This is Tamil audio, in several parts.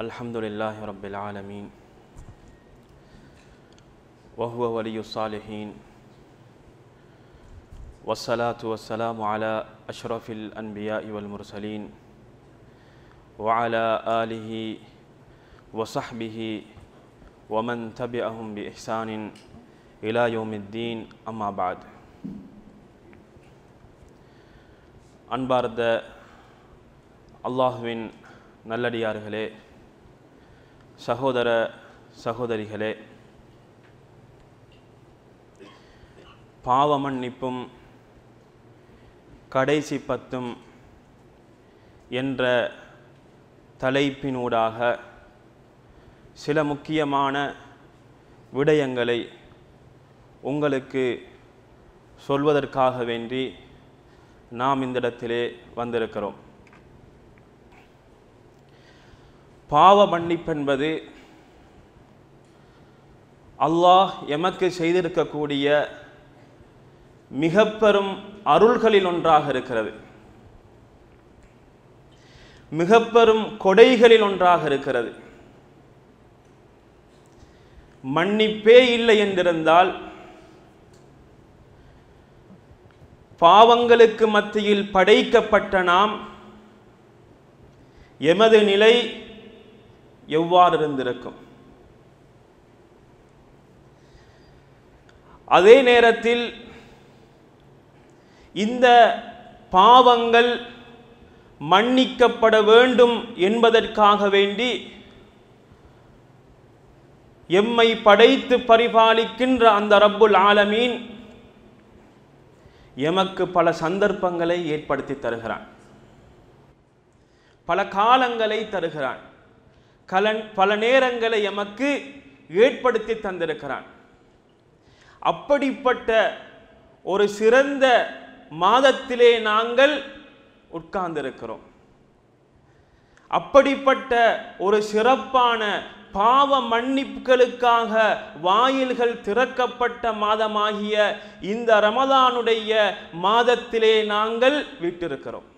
الحمد لله رب العالمين وهو ولي الصالحين والصلاة والسلام على أشرف الأنبياء والمرسلين وعلى آله وصحبه ومن تبعهم بإحسان إلى يوم الدين أما بعد الله من نلدي நல்லடியார்களே சகோதர சகோதரிகளே பாவமன்னிப்பும் கடைசி பத்தும் என்ற தலைப்பினூடாக சில முக்கியமான விடயங்களை உங்களுக்கு சொல்வதற்காக வேண்டி நாம் இந்த இடத்திலே வந்திருக்கிறோம் பாவ மன்னிப்பென்பது அல்லாஹ் எமக்கு செய்திருக்கக்கூடிய மிக பெரும் அருள்களில் ஒன்றாக இருக்கிறது மிக பெரும் கொடைகளில் ஒன்றாக இருக்கிறது மன்னிப்பே இல்லை என்றிருந்தால் பாவங்களுக்கு மத்தியில் படைக்கப்பட்ட நாம் எமது நிலை எவ்வாறு இருந்திருக்கும் அதே நேரத்தில் இந்த பாவங்கள் மன்னிக்கப்பட வேண்டும் என்பதற்காக வேண்டி எம்மை படைத்து பரிபாலிக்கின்ற அந்த ரப்புல் ஆலமீன் எமக்கு பல சந்தர்ப்பங்களை ஏற்படுத்தி தருகிறான் பல காலங்களை தருகிறான் கலன் பல நேரங்களை எமக்கு ஏற்படுத்தி தந்திருக்கிறான் அப்படிப்பட்ட ஒரு சிறந்த மாதத்திலே நாங்கள் உட்கார்ந்திருக்கிறோம் அப்படிப்பட்ட ஒரு சிறப்பான பாவ மன்னிப்புகளுக்காக வாயில்கள் திறக்கப்பட்ட மாதமாகிய இந்த ரமதானுடைய மாதத்திலே நாங்கள் விட்டிருக்கிறோம்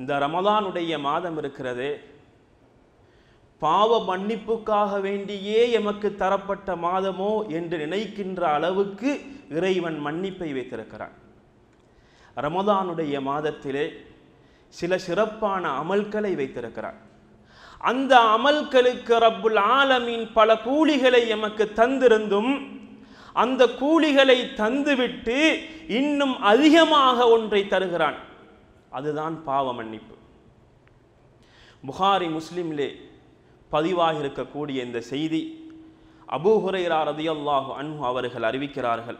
இந்த ரமதானுடைய மாதம் இருக்கிறதே பாவ மன்னிப்புக்காக வேண்டியே எமக்கு தரப்பட்ட மாதமோ என்று நினைக்கின்ற அளவுக்கு இறைவன் மன்னிப்பை வைத்திருக்கிறான் ரமதானுடைய மாதத்திலே சில சிறப்பான அமல்களை வைத்திருக்கிறான் அந்த அமல்களுக்கு ரப்புல் ஆலமின் பல கூலிகளை எமக்கு தந்திருந்தும் அந்த கூலிகளை தந்துவிட்டு இன்னும் அதிகமாக ஒன்றை தருகிறான் அதுதான் பாவ மன்னிப்பு புகாரி முஸ்லிம்லே பதிவாகியிருக்கக்கூடிய இந்த செய்தி அபு ஹுரைரா ரதியல்லாஹு அன்ஹு அவர்கள் அறிவிக்கிறார்கள்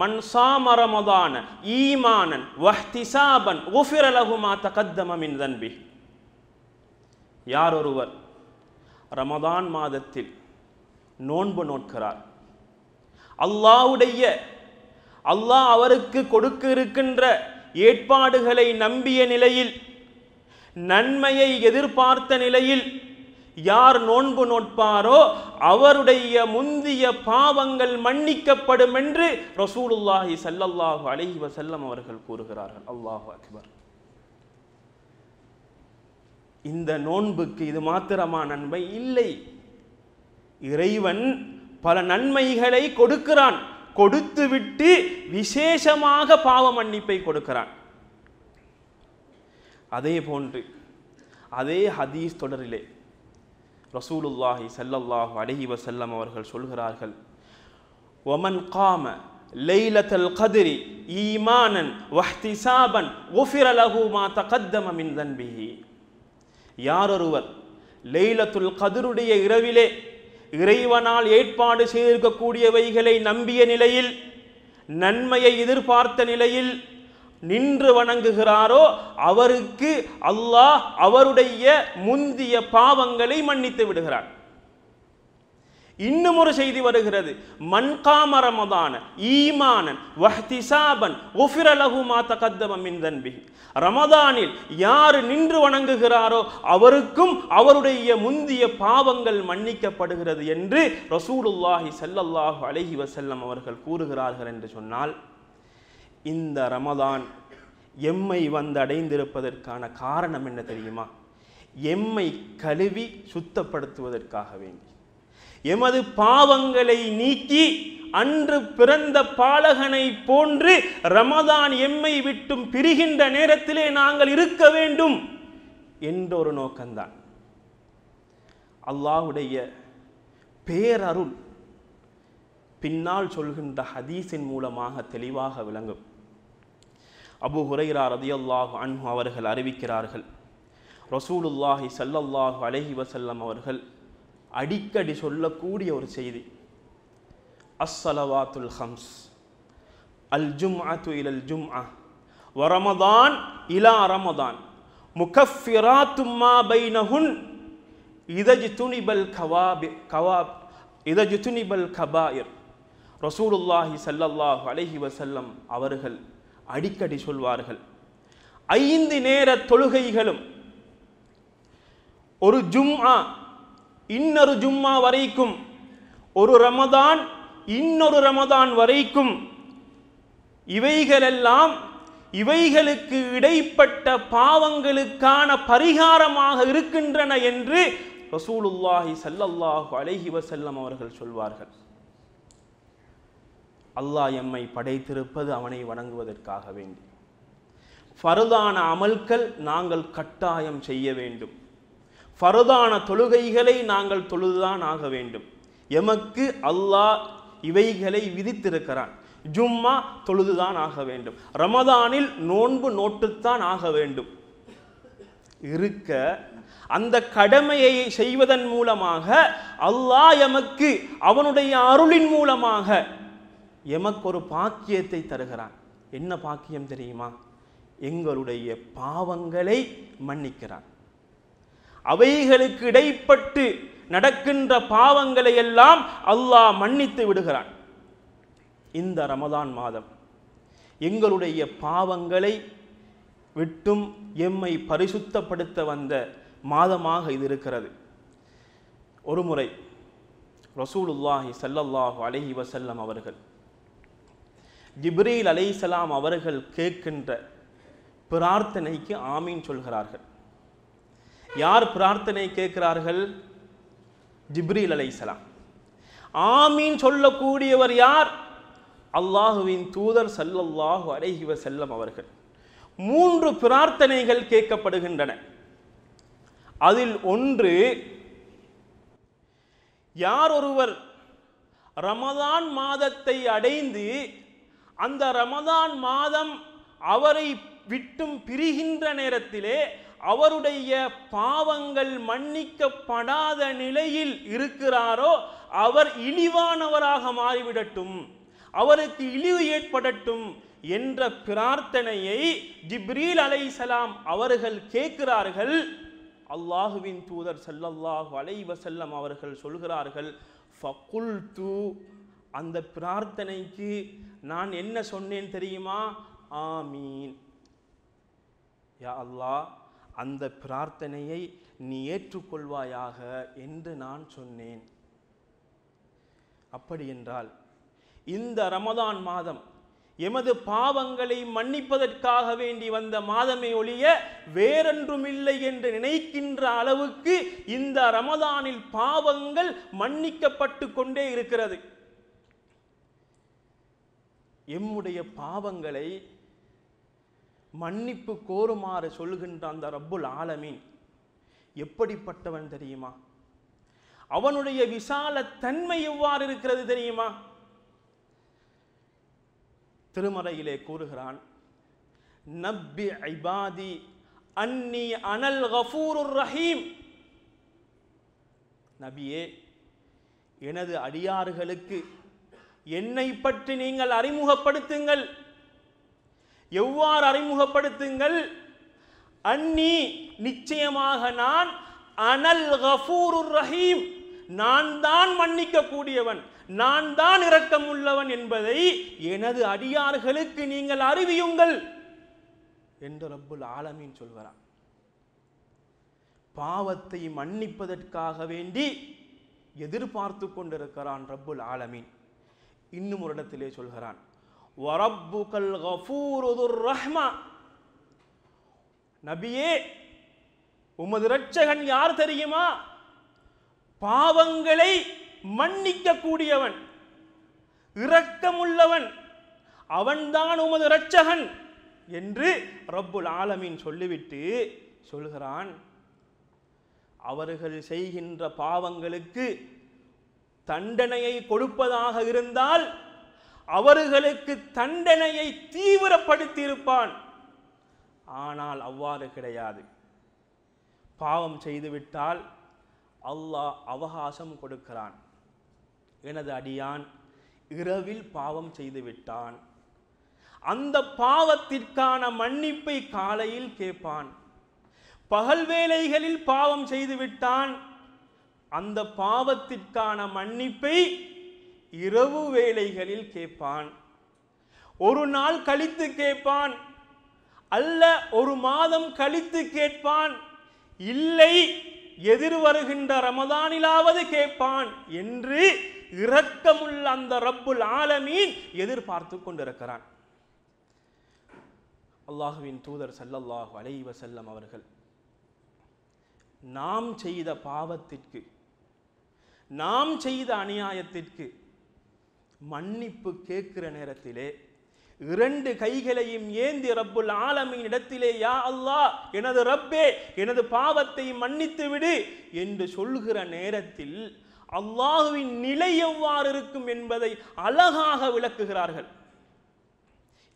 மன்சாம ரமதான ஈமானன் வஹ்திசாபன் உஃபிரலகுமா தகத்தமின் தன்பி யார் ஒருவர் ரமதான் மாதத்தில் நோன்பு நோட்கிறார் அல்லாவுடைய அல்லாஹ் அவருக்கு கொடுக்க இருக்கின்ற ஏற்பாடுகளை நம்பிய நிலையில் நன்மையை எதிர்பார்த்த நிலையில் யார் நோன்பு நோட்பாரோ அவருடைய முந்திய பாவங்கள் மன்னிக்கப்படும் என்று ரசூலுல்லாஹி சல்லல்லாஹு அலஹி வசல்லம் அவர்கள் கூறுகிறார்கள் அல்லாஹு அக்பர் இந்த நோன்புக்கு இது மாத்திரமா நன்மை இல்லை இறைவன் பல நன்மைகளை கொடுக்கிறான் கொடுத்துவிட்டு விசேஷமாக பாவ மன்னிப்பை கொடுக்கிறான் அதே போன்று அதே ஹதீஸ் தொடரிலே ரசூலுல்லாஹி சல்லல்லாஹு அலஹி வசல்லம் அவர்கள் சொல்கிறார்கள் ஒமன் காம லைலத்தல் கதிரி ஈமானன் வஹ்தி சாபன் மா தகத்தம மின் தன்பிஹி யாரொருவர் லெய்லத்துல் கதிருடைய இரவிலே இறைவனால் ஏற்பாடு செய்திருக்கக்கூடியவைகளை நம்பிய நிலையில் நன்மையை எதிர்பார்த்த நிலையில் நின்று வணங்குகிறாரோ அவருக்கு அல்லாஹ் அவருடைய முந்திய பாவங்களை மன்னித்து விடுகிறார் இன்னும் ஒரு செய்தி வருகிறது மன்காம ரமதான ஈமானன் வஹ்திசாபன் தன்பி ரமதானில் யார் நின்று வணங்குகிறாரோ அவருக்கும் அவருடைய முந்திய பாவங்கள் மன்னிக்கப்படுகிறது என்று ரசூலுல்லாஹி செல்லல்லாஹு அலஹி வசல்லம் அவர்கள் கூறுகிறார்கள் என்று சொன்னால் இந்த ரமதான் எம்மை வந்தடைந்திருப்பதற்கான காரணம் என்ன தெரியுமா எம்மை கழுவி சுத்தப்படுத்துவதற்காக வேண்டி எமது பாவங்களை நீக்கி அன்று பிறந்த பாலகனை போன்று ரமதான் எம்மை விட்டும் பிரிகின்ற நேரத்திலே நாங்கள் இருக்க வேண்டும் என்றொரு நோக்கம்தான் அல்லாஹுடைய பேரருள் பின்னால் சொல்கின்ற ஹதீஸின் மூலமாக தெளிவாக விளங்கும் அபு ஹுரைரா ரதியல்லாஹு அன்ஹு அவர்கள் அறிவிக்கிறார்கள் ரசூலுல்லாஹி சல்லல்லாஹு அலஹி வசல்லம் அவர்கள் அடிக்கடி சொல்லக்கூடிய ஒரு செய்தி அஸ்ஸலவாத்துல் ஹம்ஸ் அல் ஜும் அத்து இலல் ஜும் அ வரமதான் இலா ரமதான் முகஃபிரா தும்மா பைனஹுன் இதஜ் துணிபல் கவாபி கவாப் இதஜ் துணிபல் கபாயிர் ரசூலுல்லாஹி சல்லல்லாஹு அலஹி வசல்லம் அவர்கள் அடிக்கடி சொல்வார்கள் ஐந்து நேர தொழுகைகளும் ஒரு ஜும்மா இன்னொரு ஜும்மா வரைக்கும் ஒரு ரமதான் இன்னொரு ரமதான் வரைக்கும் இவைகளெல்லாம் இவைகளுக்கு இடைப்பட்ட பாவங்களுக்கான பரிகாரமாக இருக்கின்றன என்று ரசூலுல்லாஹி சல்லல்லாஹு அலஹி வசல்லம் அவர்கள் சொல்வார்கள் அல்லாஹ் எம்மை படைத்திருப்பது அவனை வணங்குவதற்காக வேண்டி ஃபருதான அமல்கள் நாங்கள் கட்டாயம் செய்ய வேண்டும் ஃபருதான தொழுகைகளை நாங்கள் தொழுதுதான் ஆக வேண்டும் எமக்கு அல்லாஹ் இவைகளை விதித்திருக்கிறான் ஜும்மா தொழுதுதான் ஆக வேண்டும் ரமதானில் நோன்பு நோட்டுத்தான் ஆக வேண்டும் இருக்க அந்த கடமையை செய்வதன் மூலமாக அல்லாஹ் எமக்கு அவனுடைய அருளின் மூலமாக எமக்கு ஒரு பாக்கியத்தை தருகிறான் என்ன பாக்கியம் தெரியுமா எங்களுடைய பாவங்களை மன்னிக்கிறான் அவைகளுக்கு இடைப்பட்டு நடக்கின்ற பாவங்களை எல்லாம் அல்லாஹ் மன்னித்து விடுகிறான் இந்த ரமதான் மாதம் எங்களுடைய பாவங்களை விட்டும் எம்மை பரிசுத்தப்படுத்த வந்த மாதமாக இது இருக்கிறது ஒரு முறை ரசூலுல்லாஹி சல்லல்லாஹு அலஹி வசல்லம் அவர்கள் ஜிப்ரீல் அலைசலாம் அவர்கள் கேட்கின்ற பிரார்த்தனைக்கு ஆமீன் சொல்கிறார்கள் யார் பிரார்த்தனை கேட்கிறார்கள் ஜிப்ரீல் அலைசலாம் ஆமீன் சொல்லக்கூடியவர் யார் அல்லாஹுவின் தூதர் சல்லல்லாஹு அலைஹிவ செல்லம் அவர்கள் மூன்று பிரார்த்தனைகள் கேட்கப்படுகின்றன அதில் ஒன்று யார் ஒருவர் ரமதான் மாதத்தை அடைந்து அந்த ரமதான் மாதம் அவரை விட்டும் பிரிகின்ற நேரத்திலே அவருடைய பாவங்கள் மன்னிக்கப்படாத நிலையில் இருக்கிறாரோ அவர் இழிவானவராக மாறிவிடட்டும் அவருக்கு இழிவு ஏற்படட்டும் என்ற பிரார்த்தனையை ஜிப்ரீல் அலை சலாம் அவர்கள் கேட்கிறார்கள் அல்லாஹுவின் தூதர் செல்லல்லாஹு அலைவசல்லம் அவர்கள் சொல்கிறார்கள் ஃபகுல் தூ அந்த பிரார்த்தனைக்கு நான் என்ன சொன்னேன் தெரியுமா ஆமீன் யா அல்லா அந்த பிரார்த்தனையை நீ ஏற்றுக்கொள்வாயாக என்று நான் சொன்னேன் அப்படி என்றால் இந்த ரமதான் மாதம் எமது பாவங்களை மன்னிப்பதற்காக வேண்டி வந்த மாதமே ஒழிய வேறொன்றுமில்லை என்று நினைக்கின்ற அளவுக்கு இந்த ரமதானில் பாவங்கள் மன்னிக்கப்பட்டு கொண்டே இருக்கிறது எம்முடைய பாவங்களை மன்னிப்பு கோருமாறு சொல்கின்ற அந்த ரப்புல் ஆலமீன் எப்படிப்பட்டவன் தெரியுமா அவனுடைய விசால தன்மை எவ்வாறு இருக்கிறது தெரியுமா திருமறையிலே கூறுகிறான் நப்பி ஐபாதி அன்னி அனல் கஃபூருர் ரஹீம் நபியே எனது அடியார்களுக்கு என்னை பற்றி நீங்கள் அறிமுகப்படுத்துங்கள் எவ்வாறு அறிமுகப்படுத்துங்கள் அன்னி நிச்சயமாக நான் அனல் கஃபூருர் ரஹீம் நான் தான் மன்னிக்க கூடியவன் நான் தான் இரக்கம் உள்ளவன் என்பதை எனது அடியார்களுக்கு நீங்கள் அறிவியுங்கள் என்று ரப்புல் ஆலமீன் சொல்கிறான் பாவத்தை மன்னிப்பதற்காக வேண்டி எதிர்பார்த்து கொண்டிருக்கிறான் ரப்புல் ஆலமீன் இன்னும் ஒரு இடத்திலே சொல்கிறான் ரஹ்மா நபியே உமது இரட்சகன் யார் தெரியுமா பாவங்களை மன்னிக்க கூடியவன் இரக்கமுள்ளவன் அவன்தான் உமது இரட்சகன் என்று ரப்புல் ஆலமீன் சொல்லிவிட்டு சொல்கிறான் அவர்கள் செய்கின்ற பாவங்களுக்கு தண்டனையை கொடுப்பதாக இருந்தால் அவர்களுக்கு தண்டனையை தீவிரப்படுத்தி இருப்பான் ஆனால் அவ்வாறு கிடையாது பாவம் செய்துவிட்டால் அல்லாஹ் அவகாசம் கொடுக்கிறான் எனது அடியான் இரவில் பாவம் செய்துவிட்டான் அந்த பாவத்திற்கான மன்னிப்பை காலையில் கேட்பான் பகல் வேலைகளில் பாவம் செய்துவிட்டான் அந்த பாவத்திற்கான மன்னிப்பை இரவு வேளைகளில் கேட்பான் ஒரு நாள் கழித்து கேட்பான் அல்ல ஒரு மாதம் கழித்து கேட்பான் இல்லை எதிர் வருகின்ற ரமதானிலாவது கேட்பான் என்று இரக்கமுள்ள அந்த ரப்புல் ஆலமீன் எதிர்பார்த்து கொண்டிருக்கிறான் அல்லாஹுவின் தூதர் சல்லல்லாஹு அலைவசல்லம் அவர்கள் நாம் செய்த பாவத்திற்கு நாம் செய்த அநியாயத்திற்கு மன்னிப்பு கேட்கிற நேரத்திலே இரண்டு கைகளையும் ஏந்தி ரப்புல் ஆலமின் இடத்திலே யா அல்லா எனது ரப்பே எனது பாவத்தை மன்னித்து விடு என்று சொல்கிற நேரத்தில் அல்லாஹுவின் நிலை எவ்வாறு இருக்கும் என்பதை அழகாக விளக்குகிறார்கள்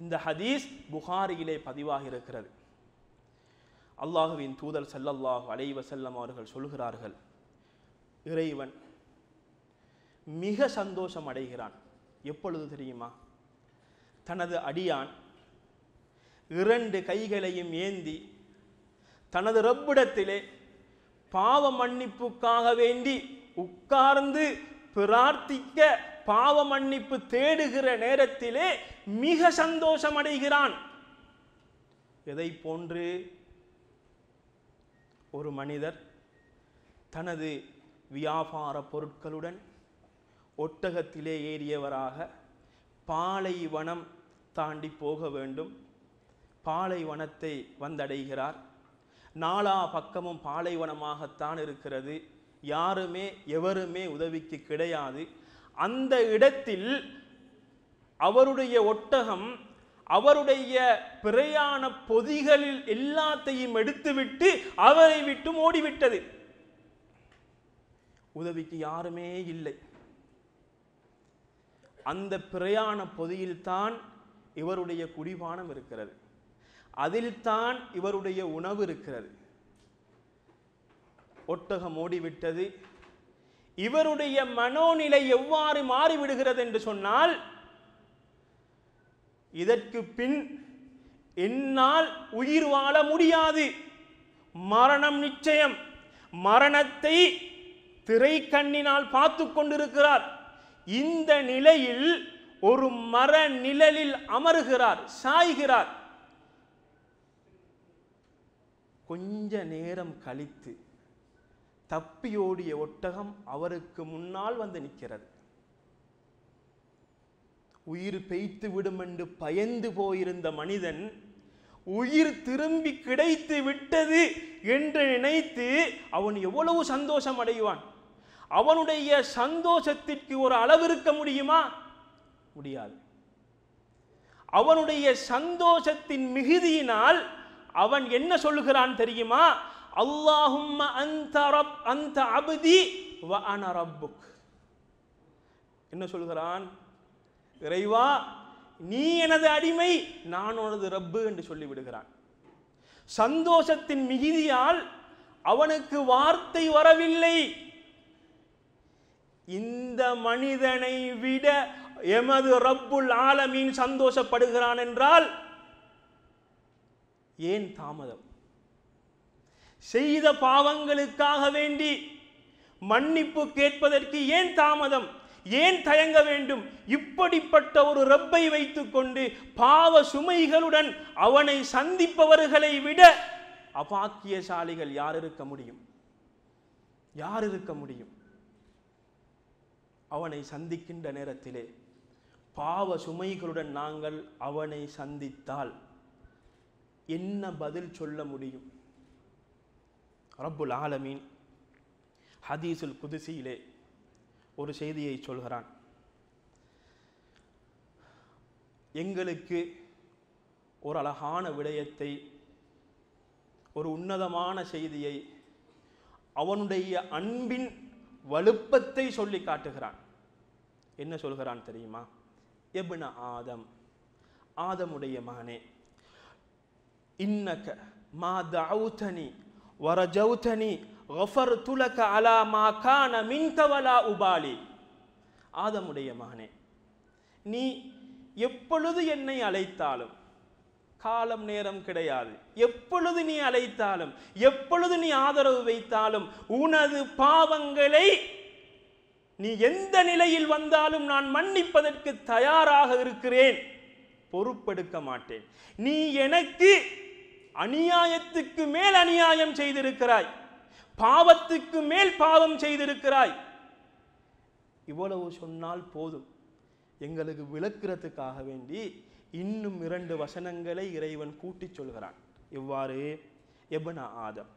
இந்த ஹதீஸ் புகாரியிலே பதிவாக இருக்கிறது அல்லாஹுவின் தூதர் சல்லல்லாஹு அலைவசல்லம் அவர்கள் சொல்கிறார்கள் இறைவன் மிக சந்தோஷம் அடைகிறான் எப்பொழுது தெரியுமா தனது அடியான் இரண்டு கைகளையும் ஏந்தி தனது ரப்பிடத்திலே பாவ மன்னிப்புக்காக வேண்டி உட்கார்ந்து பிரார்த்திக்க பாவ மன்னிப்பு தேடுகிற நேரத்திலே மிக சந்தோஷம் அடைகிறான் எதை போன்று ஒரு மனிதர் தனது வியாபார பொருட்களுடன் ஒட்டகத்திலே ஏறியவராக பாலைவனம் தாண்டி போக வேண்டும் பாலைவனத்தை வந்தடைகிறார் நாலா பக்கமும் பாலைவனமாகத்தான் இருக்கிறது யாருமே எவருமே உதவிக்கு கிடையாது அந்த இடத்தில் அவருடைய ஒட்டகம் அவருடைய பிரயாண பொதிகளில் எல்லாத்தையும் எடுத்துவிட்டு அவரை விட்டு ஓடிவிட்டது உதவிக்கு யாருமே இல்லை அந்த பிரயாண பொதியில்தான் இவருடைய குடிபானம் இருக்கிறது அதில்தான் இவருடைய உணவு இருக்கிறது ஒட்டகம் ஓடிவிட்டது இவருடைய மனோநிலை எவ்வாறு மாறிவிடுகிறது என்று சொன்னால் இதற்கு பின் என்னால் உயிர் வாழ முடியாது மரணம் நிச்சயம் மரணத்தை திரை கண்ணினால் பார்த்து கொண்டிருக்கிறார் இந்த நிலையில் ஒரு மர நிழலில் அமருகிறார் சாய்கிறார் கொஞ்ச நேரம் கழித்து தப்பியோடிய ஒட்டகம் அவருக்கு முன்னால் வந்து நிற்கிறது உயிர் பெய்த்து விடும் என்று பயந்து போயிருந்த மனிதன் உயிர் திரும்பி கிடைத்து விட்டது என்று நினைத்து அவன் எவ்வளவு சந்தோஷம் அடைவான் அவனுடைய சந்தோஷத்திற்கு ஒரு அளவு இருக்க முடியுமா முடியாது அவனுடைய சந்தோஷத்தின் மிகுதியினால் அவன் என்ன சொல்லுகிறான் தெரியுமா அல்லாஹும் அந்த ரப் அந்த அபதி வ அன ரப்புக் என்ன சொல்கிறான் இறைவா நீ எனது அடிமை நான் உனது ரப்பு என்று சொல்லிவிடுகிறான் சந்தோஷத்தின் மிகுதியால் அவனுக்கு வார்த்தை வரவில்லை இந்த மனிதனை விட எமது ரப்புல் ஆலமீன் சந்தோஷப்படுகிறான் என்றால் ஏன் தாமதம் செய்த பாவங்களுக்காக வேண்டி மன்னிப்பு கேட்பதற்கு ஏன் தாமதம் ஏன் தயங்க வேண்டும் இப்படிப்பட்ட ஒரு ரப்பை வைத்துக்கொண்டு பாவ சுமைகளுடன் அவனை சந்திப்பவர்களை விட அபாக்கியசாலிகள் யார் இருக்க முடியும் யார் இருக்க முடியும் அவனை சந்திக்கின்ற நேரத்திலே பாவ சுமைகளுடன் நாங்கள் அவனை சந்தித்தால் என்ன பதில் சொல்ல முடியும் ரப்புல் ஆலமீன் ஹதீசுல் குதிசியிலே ஒரு செய்தியை சொல்கிறான் எங்களுக்கு ஒரு அழகான விடயத்தை ஒரு உன்னதமான செய்தியை அவனுடைய அன்பின் வலுப்பத்தை சொல்லி காட்டுகிறான் என்ன சொல்கிறான் தெரியுமா எப்ன ஆதம் ஆதமுடைய மகனே இன்னக்க மா வர வரஜவுத்தனி ஒஃபர் துலக்க அலா மா கான மின்கவலா உபாலி ஆதமுடைய மகனே நீ எப்பொழுது என்னை அழைத்தாலும் காலம் நேரம் கிடையாது எப்பொழுது நீ அழைத்தாலும் எப்பொழுது நீ ஆதரவு வைத்தாலும் உனது பாவங்களை நீ எந்த நிலையில் வந்தாலும் நான் மன்னிப்பதற்கு தயாராக இருக்கிறேன் பொறுப்பெடுக்க மாட்டேன் நீ எனக்கு அநியாயத்துக்கு மேல் அநியாயம் செய்திருக்கிறாய் பாவத்துக்கு மேல் பாவம் செய்திருக்கிறாய் இவ்வளவு சொன்னால் போதும் எங்களுக்கு விளக்கிறதுக்காக வேண்டி இன்னும் இரண்டு வசனங்களை இறைவன் கூட்டி சொல்கிறான் இவ்வாறு எபனா ஆதம்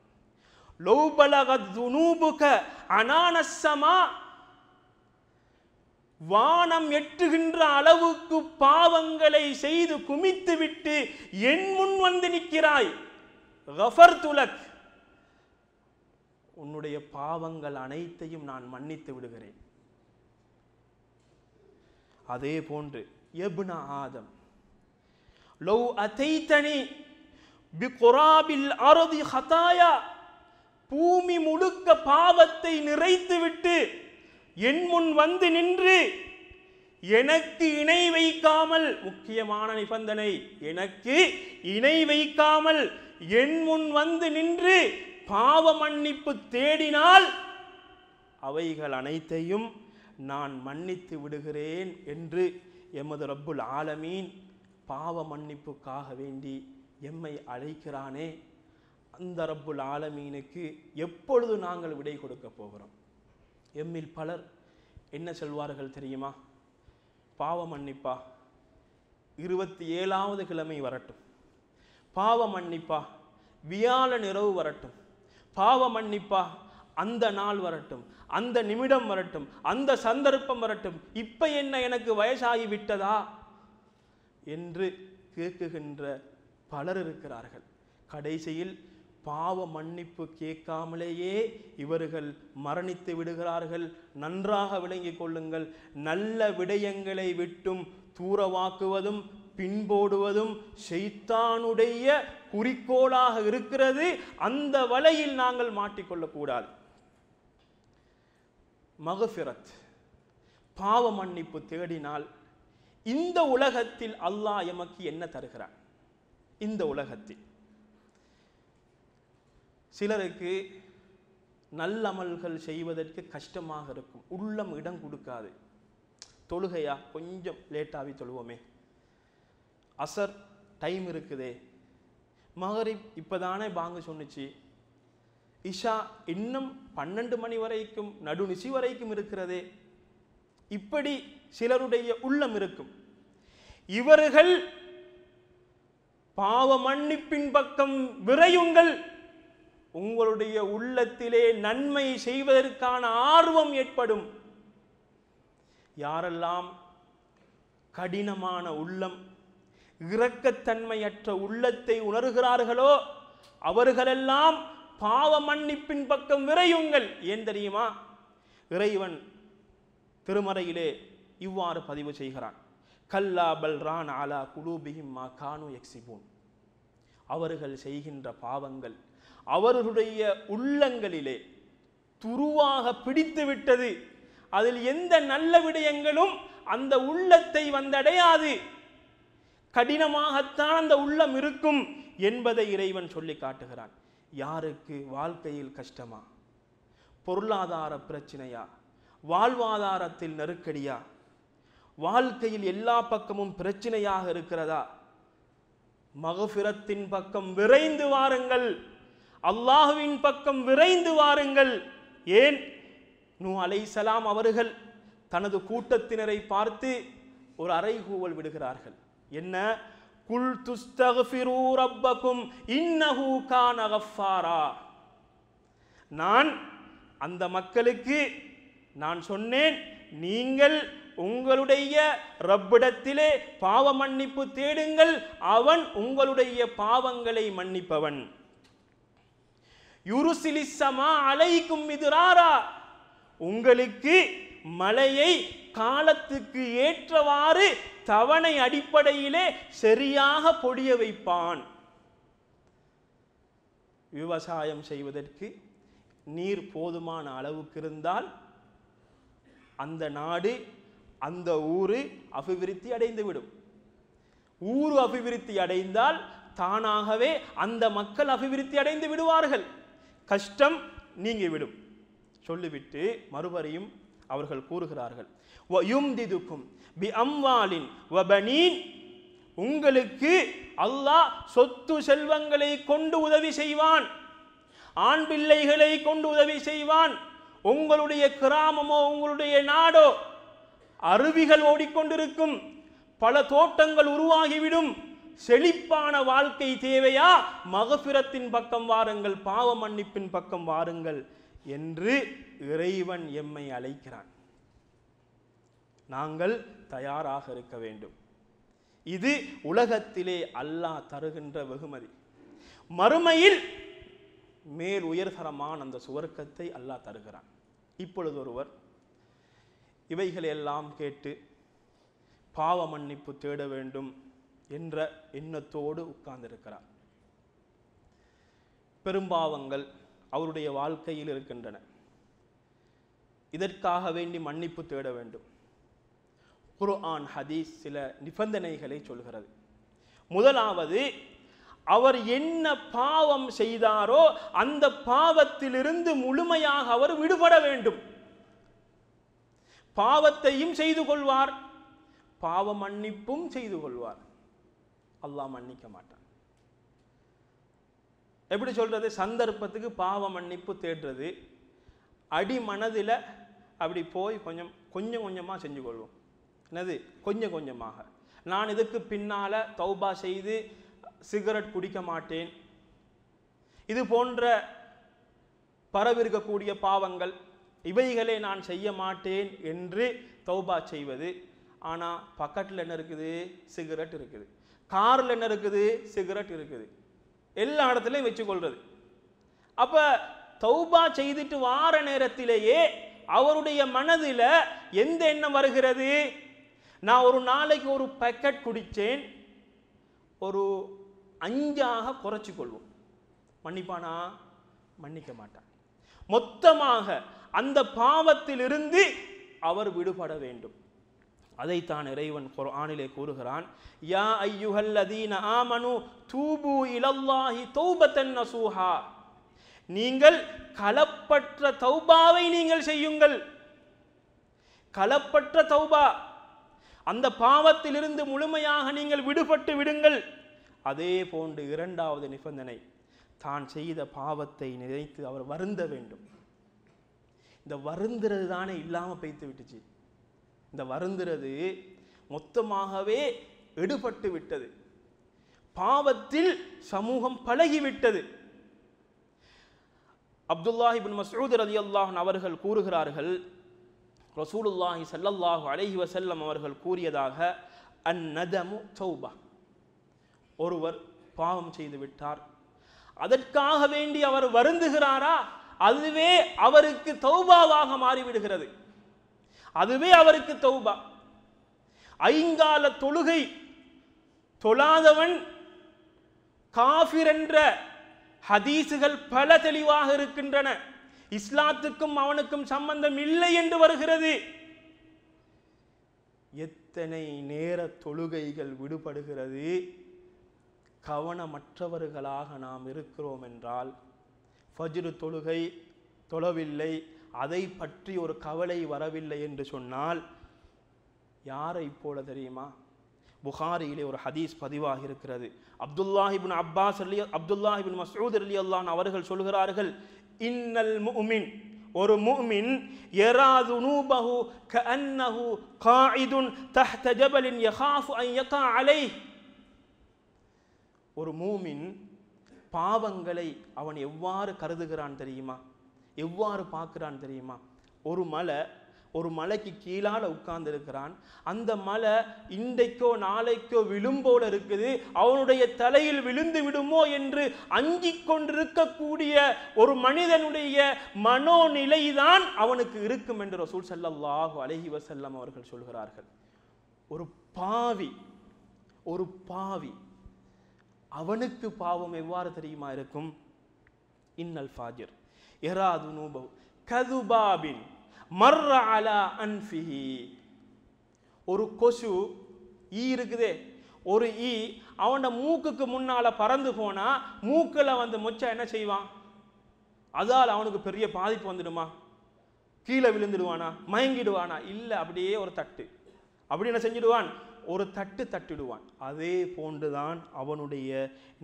லோபலக துனூபுக அனானசமா வானம் எட்டுகின்ற அளவுக்கு பாவங்களை செய்து குமித்துவிட்டு என் முன் வந்து நிற்கிறாய் கஃபர் துலக் உன்னுடைய பாவங்கள் அனைத்தையும் நான் மன்னித்து விடுகிறேன் அதே போன்று எபுனா ஆதம் லவ் அதைத்தனி பி கொராபில் அறுதி ஹதாயா பூமி முழுக்க பாவத்தை நிறைத்துவிட்டு என் முன் வந்து நின்று எனக்கு இணை வைக்காமல் முக்கியமான நிபந்தனை எனக்கு இணை வைக்காமல் என் முன் வந்து நின்று பாவ மன்னிப்பு தேடினால் அவைகள் அனைத்தையும் நான் மன்னித்து விடுகிறேன் என்று எமது ரப்புல் ஆலமீன் பாவ மன்னிப்புக்காக வேண்டி எம்மை அழைக்கிறானே அந்த ரப்புல் ஆலமீனுக்கு எப்பொழுது நாங்கள் விடை கொடுக்க போகிறோம் எம்மில் பலர் என்ன சொல்வார்கள் தெரியுமா பாவ மன்னிப்பா இருபத்தி ஏழாவது கிழமை வரட்டும் பாவ மன்னிப்பா வியாழ நிறவு வரட்டும் பாவ மன்னிப்பா அந்த நாள் வரட்டும் அந்த நிமிடம் வரட்டும் அந்த சந்தர்ப்பம் வரட்டும் இப்போ என்ன எனக்கு வயசாகி விட்டதா என்று கேட்குகின்ற பலர் இருக்கிறார்கள் கடைசியில் பாவ மன்னிப்பு கேட்காமலேயே இவர்கள் மரணித்து விடுகிறார்கள் நன்றாக விளங்கிக் கொள்ளுங்கள் நல்ல விடயங்களை விட்டும் தூரவாக்குவதும் பின்போடுவதும் ஷெய்தானுடைய குறிக்கோளாக இருக்கிறது அந்த வலையில் நாங்கள் மாட்டிக்கொள்ளக்கூடாது மகஃபிரத் பாவ மன்னிப்பு தேடினால் இந்த உலகத்தில் அல்லாஹ் எமக்கு என்ன தருகிறார் இந்த உலகத்தில் சிலருக்கு நல்லமல்கள் செய்வதற்கு கஷ்டமாக இருக்கும் உள்ளம் இடம் கொடுக்காது தொழுகையா கொஞ்சம் லேட்டாகவே தொழுவோமே அசர் டைம் இருக்குதே மகரிப் இப்போதானே பாங்கு சொன்னிச்சு இஷா இன்னும் பன்னெண்டு மணி வரைக்கும் நடுநிசி வரைக்கும் இருக்கிறதே இப்படி சிலருடைய உள்ளம் இருக்கும் இவர்கள் பாவ மன்னிப்பின் பக்கம் விரையுங்கள் உங்களுடைய உள்ளத்திலே நன்மை செய்வதற்கான ஆர்வம் ஏற்படும் யாரெல்லாம் கடினமான உள்ளம் இரக்கத்தன்மையற்ற உள்ளத்தை உணர்கிறார்களோ அவர்களெல்லாம் பாவ மன்னிப்பின் பக்கம் விரையுங்கள் ஏன் தெரியுமா இறைவன் திருமறையிலே இவ்வாறு பதிவு செய்கிறான் கல்லா பல்ரான் ஆலா குலூபிஹிம் மா கானு எக்ஸிபூன் அவர்கள் செய்கின்ற பாவங்கள் அவர்களுடைய உள்ளங்களிலே துருவாக பிடித்து விட்டது அதில் எந்த நல்ல விடயங்களும் அந்த உள்ளத்தை வந்தடையாது கடினமாகத்தான் அந்த உள்ளம் இருக்கும் என்பதை இறைவன் சொல்லி காட்டுகிறான் யாருக்கு வாழ்க்கையில் கஷ்டமா பொருளாதார பிரச்சனையா வாழ்வாதாரத்தில் நெருக்கடியா வாழ்க்கையில் எல்லா பக்கமும் பிரச்சனையாக இருக்கிறதா மகபிரத்தின் பக்கம் விரைந்து வாருங்கள் அல்லாஹுவின் பக்கம் விரைந்து வாருங்கள் ஏன் நூ அலைசலாம் அவர்கள் தனது கூட்டத்தினரை பார்த்து ஒரு அறைகூவல் விடுகிறார்கள் என்ன குல் துஸ்தகுஃபிரூ இன்னஹூ கான கஃபாரா நான் அந்த மக்களுக்கு நான் சொன்னேன் நீங்கள் உங்களுடைய ரப்பிடத்திலே பாவ மன்னிப்பு தேடுங்கள் அவன் உங்களுடைய பாவங்களை மன்னிப்பவன் யுருசிலிசமா அலைக்கும் மிதுராரா உங்களுக்கு மலையை காலத்துக்கு ஏற்றவாறு தவணை அடிப்படையிலே சரியாக பொடிய வைப்பான் விவசாயம் செய்வதற்கு நீர் போதுமான அளவுக்கு இருந்தால் அந்த நாடு அந்த ஊர் அபிவிருத்தி அடைந்துவிடும் ஊர் அபிவிருத்தி அடைந்தால் தானாகவே அந்த மக்கள் அபிவிருத்தி அடைந்து விடுவார்கள் கஷ்டம் நீங்கிவிடும் சொல்லிவிட்டு மறுபடியும் அவர்கள் கூறுகிறார்கள் பி அம்வாலின் உங்களுக்கு அல்லாஹ் சொத்து செல்வங்களை கொண்டு உதவி செய்வான் ஆண் பிள்ளைகளை கொண்டு உதவி செய்வான் உங்களுடைய கிராமமோ உங்களுடைய நாடோ அருவிகள் ஓடிக்கொண்டிருக்கும் பல தோட்டங்கள் உருவாகிவிடும் செழிப்பான வாழ்க்கை தேவையா மகபிரத்தின் பக்கம் வாருங்கள் பாவ மன்னிப்பின் பக்கம் வாருங்கள் என்று இறைவன் எம்மை அழைக்கிறான் நாங்கள் தயாராக இருக்க வேண்டும் இது உலகத்திலே அல்லாஹ் தருகின்ற வெகுமதி மறுமையில் மேல் உயர்தரமான அந்த சுவர்க்கத்தை அல்லாஹ் தருகிறான் இப்பொழுது ஒருவர் இவைகளையெல்லாம் கேட்டு பாவ மன்னிப்பு தேட வேண்டும் என்ற எண்ணத்தோடு உட்கார்ந்திருக்கிறார் பெரும்பாவங்கள் அவருடைய வாழ்க்கையில் இருக்கின்றன இதற்காக வேண்டி மன்னிப்பு தேட வேண்டும் குர்ஆன் ஹதீஸ் சில நிபந்தனைகளை சொல்கிறது முதலாவது அவர் என்ன பாவம் செய்தாரோ அந்த பாவத்திலிருந்து முழுமையாக அவர் விடுபட வேண்டும் பாவத்தையும் செய்து கொள்வார் பாவ மன்னிப்பும் செய்து கொள்வார் அல்லாஹ் மன்னிக்க மாட்டான் எப்படி சொல்கிறது சந்தர்ப்பத்துக்கு பாவ மன்னிப்பு தேடுறது அடி மனதில் அப்படி போய் கொஞ்சம் கொஞ்சம் கொஞ்சமாக செஞ்சு கொள்வோம் என்னது கொஞ்சம் கொஞ்சமாக நான் இதுக்கு பின்னால் தௌபா செய்து சிகரெட் குடிக்க மாட்டேன் இது போன்ற பரவிருக்கக்கூடிய பாவங்கள் இவைகளை நான் செய்ய மாட்டேன் என்று தௌபா செய்வது ஆனால் பக்கத்தில் என்ன இருக்குது சிகரெட் இருக்குது காரில் என்ன இருக்குது சிகரெட் இருக்குது எல்லா இடத்துலையும் வச்சுக்கொள்வது அப்போ தௌபா செய்துட்டு வார நேரத்திலேயே அவருடைய மனதில் எந்த எண்ணம் வருகிறது நான் ஒரு நாளைக்கு ஒரு பேக்கெட் குடித்தேன் ஒரு அஞ்சாக குறைச்சி கொள்வோம் மன்னிப்பானா மன்னிக்க மாட்டான் மொத்தமாக அந்த பாவத்திலிருந்து அவர் விடுபட வேண்டும் அதைத்தான் இறைவன் குர்ஆனிலே கூறுகிறான் யா அதீன ஆமனு தூபு இலல்லாஹி தௌபத்தன் நசூஹா நீங்கள் களப்பற்ற தௌபாவை நீங்கள் செய்யுங்கள் களப்பற்ற தௌபா அந்த பாவத்திலிருந்து முழுமையாக நீங்கள் விடுபட்டு விடுங்கள் அதே போன்று இரண்டாவது நிபந்தனை தான் செய்த பாவத்தை நினைத்து அவர் வருந்த வேண்டும் இந்த வருந்துறது தானே இல்லாமல் பெய்த்து விட்டுச்சு இந்த வருந்துறது மொத்தமாகவே எடுபட்டு விட்டது பாவத்தில் சமூகம் பழகிவிட்டது பின் மசூத் அலி அல்லாஹன் அவர்கள் கூறுகிறார்கள் ரசூலுல்லாஹி சல்லல்லாஹு அலஹி வசல்லம் அவர்கள் கூறியதாக அந்நதமு சௌபா ஒருவர் பாவம் செய்து விட்டார் அதற்காக வேண்டி அவர் வருந்துகிறாரா அதுவே அவருக்கு தௌபாவாக மாறிவிடுகிறது அதுவே அவருக்கு தௌபா ஐங்கால தொழுகை தொழாதவன் காஃபிர் என்ற ஹதீசுகள் பல தெளிவாக இருக்கின்றன இஸ்லாத்துக்கும் அவனுக்கும் சம்பந்தம் இல்லை என்று வருகிறது எத்தனை நேர தொழுகைகள் விடுபடுகிறது கவனமற்றவர்களாக நாம் இருக்கிறோம் என்றால் ஃபஜ்ரு தொழுகை தொழவில்லை அதை பற்றி ஒரு கவலை வரவில்லை என்று சொன்னால் யாரை போல தெரியுமா புகாரியிலே ஒரு ஹதீஸ் பதிவாக இருக்கிறது அப்துல்லாஹிபின் அப்பாஸ் அலி அப்துல்லாஹிபின் மசூத் அலி அல்லான் அவர்கள் சொல்கிறார்கள் இன்னல் முமின் ஒரு முமின் யராதுனூபஹு கஅன்னஹு காயிதுன் தஹ்த ஜபலின் யஹாஃபு அன் யகா அலை ஒரு மூமின் பாவங்களை அவன் எவ்வாறு கருதுகிறான் தெரியுமா எவ்வாறு பார்க்குறான் தெரியுமா ஒரு மலை ஒரு மலைக்கு கீழால் உட்கார்ந்துருக்கிறான் அந்த மலை இன்றைக்கோ நாளைக்கோ போல இருக்குது அவனுடைய தலையில் விழுந்து விடுமோ என்று அஞ்சி கொண்டிருக்கக்கூடிய ஒரு மனிதனுடைய மனோநிலை தான் அவனுக்கு இருக்கும் என்று ரசூல் செல்லல்லாஹு அலஹி வசல்லம் அவர்கள் சொல்கிறார்கள் ஒரு பாவி ஒரு பாவி அவனுக்கு பாவம் எவ்வாறு தெரியுமா இருக்கும் இன்னல் ஃபாஜிர் இராது நூபவ் கதுபாபின் மர்ற அலா அன்ஃபிஹி ஒரு கொசு ஈ இருக்குதே ஒரு ஈ அவன மூக்குக்கு முன்னால் பறந்து போனால் மூக்கில் வந்து மொச்சா என்ன செய்வான் அதால் அவனுக்கு பெரிய பாதிப்பு வந்துடுமா கீழே விழுந்துடுவானா மயங்கிடுவானா இல்லை அப்படியே ஒரு தட்டு அப்படி என்ன செஞ்சிடுவான் ஒரு தட்டு தட்டிடுவான் அதே போன்றுதான் அவனுடைய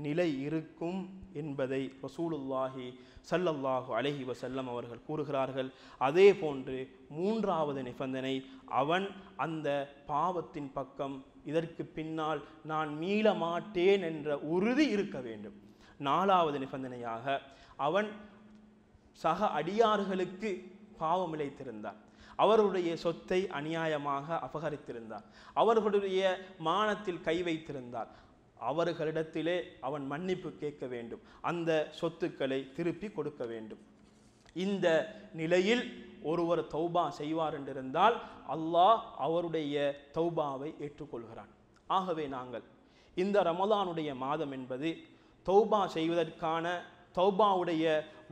நிலை இருக்கும் என்பதை ரசூலுல்லாஹி சல்லல்லாஹு அலஹி வசல்லம் அவர்கள் கூறுகிறார்கள் அதே போன்று மூன்றாவது நிபந்தனை அவன் அந்த பாவத்தின் பக்கம் இதற்கு பின்னால் நான் மீள மாட்டேன் என்ற உறுதி இருக்க வேண்டும் நாலாவது நிபந்தனையாக அவன் சக அடியார்களுக்கு பாவம் இழைத்திருந்தான் அவருடைய சொத்தை அநியாயமாக அபகரித்திருந்தார் அவர்களுடைய மானத்தில் கை வைத்திருந்தார் அவர்களிடத்திலே அவன் மன்னிப்பு கேட்க வேண்டும் அந்த சொத்துக்களை திருப்பி கொடுக்க வேண்டும் இந்த நிலையில் ஒருவர் தௌபா செய்வார் என்றிருந்தால் அல்லாஹ் அவருடைய தௌபாவை ஏற்றுக்கொள்கிறான் ஆகவே நாங்கள் இந்த ரமலானுடைய மாதம் என்பது தௌபா செய்வதற்கான தௌபாவுடைய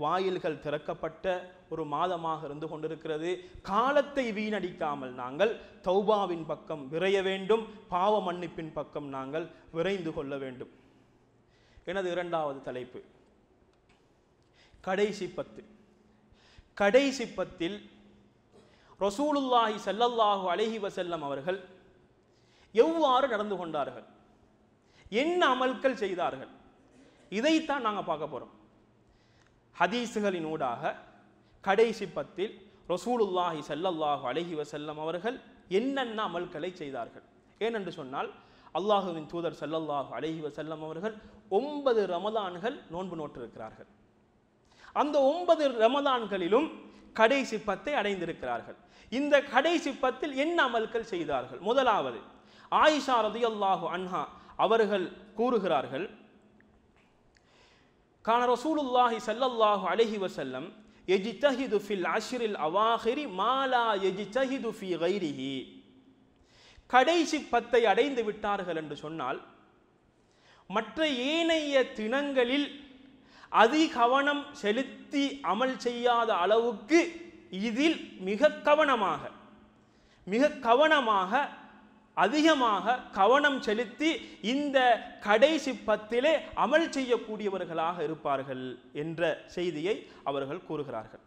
வாயில்கள் திறக்கப்பட்ட ஒரு மாதமாக இருந்து கொண்டிருக்கிறது காலத்தை வீணடிக்காமல் நாங்கள் தௌபாவின் பக்கம் விரைய வேண்டும் பாவ மன்னிப்பின் பக்கம் நாங்கள் விரைந்து கொள்ள வேண்டும் எனது இரண்டாவது தலைப்பு கடைசி பத்து கடைசி பத்தில் ரசூலுல்லாஹி சல்லல்லாஹு அலஹி வசல்லம் அவர்கள் எவ்வாறு நடந்து கொண்டார்கள் என்ன அமல்கள் செய்தார்கள் இதைத்தான் நாங்கள் பார்க்க போகிறோம் ஹதீஸுகளின் ஊடாக கடைசி பத்தில் ரசூலுல்லாஹி சல்லல்லாஹு அலஹி வசல்லம் அவர்கள் என்னென்ன அமல்களை செய்தார்கள் ஏனென்று சொன்னால் அல்லாஹுவின் தூதர் சல்லல்லாஹு அலஹி வசல்லம் அவர்கள் ஒன்பது ரமதான்கள் நோன்பு நோட்டிருக்கிறார்கள் அந்த ஒன்பது ரமதான்களிலும் கடைசி பத்தை அடைந்திருக்கிறார்கள் இந்த கடைசி பத்தில் என்ன அமல்கள் செய்தார்கள் முதலாவது ஆயிஷா ரதி அல்லாஹு அன்ஹா அவர்கள் கூறுகிறார்கள் கான ரசூலுல்லாஹி செல்லல்லாஹு அலஹி வசல்லம் எஜித்தஹிது ஃபில் அஷ்ரில் அவாஹிரி மாலா எஜித்தஹிது ஃபி கைரிஹி கடைசி பத்தை அடைந்து விட்டார்கள் என்று சொன்னால் மற்ற ஏனைய தினங்களில் அதி கவனம் செலுத்தி அமல் செய்யாத அளவுக்கு இதில் மிக கவனமாக மிக கவனமாக அதிகமாக கவனம் செலுத்தி இந்த கடைசி பத்திலே அமல் செய்யக்கூடியவர்களாக இருப்பார்கள் என்ற செய்தியை அவர்கள் கூறுகிறார்கள்